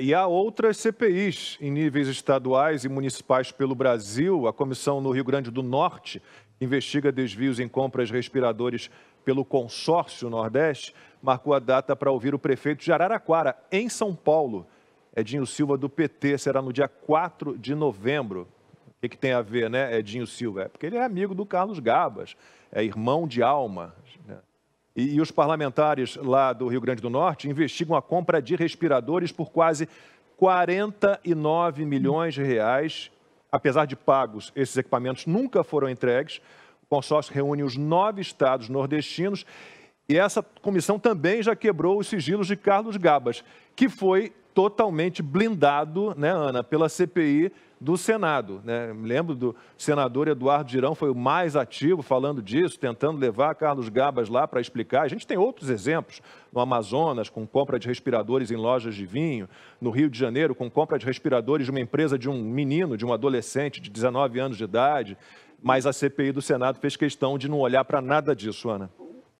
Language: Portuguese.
E há outras CPIs em níveis estaduais e municipais pelo Brasil. A comissão no Rio Grande do Norte investiga desvios em compras respiradores pelo consórcio Nordeste marcou a data para ouvir o prefeito de Araraquara, em São Paulo. Edinho Silva do PT será no dia 4 de novembro. O que, que tem a ver, né, Edinho Silva? É porque ele é amigo do Carlos Gabas, é irmão de alma, e, e, os parlamentares lá do Rio Grande do Norte investigam a compra de respiradores por quase 49 milhões de reais. Apesar de pagos, esses equipamentos nunca foram entregues. O consórcio reúne os nove estados nordestinos. E essa comissão também já quebrou os sigilos de Carlos Gabas, que foi totalmente blindado, né, Ana, pela CPI do Senado. Né? lembro do senador Eduardo Girão, foi o mais ativo falando disso, tentando levar Carlos Gabas lá para explicar. A gente tem outros exemplos no Amazonas, com compra de respiradores em lojas de vinho, no Rio de Janeiro, com compra de respiradores de uma empresa de um menino, de um adolescente de 19 anos de idade. Mas a CPI do Senado fez questão de não olhar para nada disso, Ana.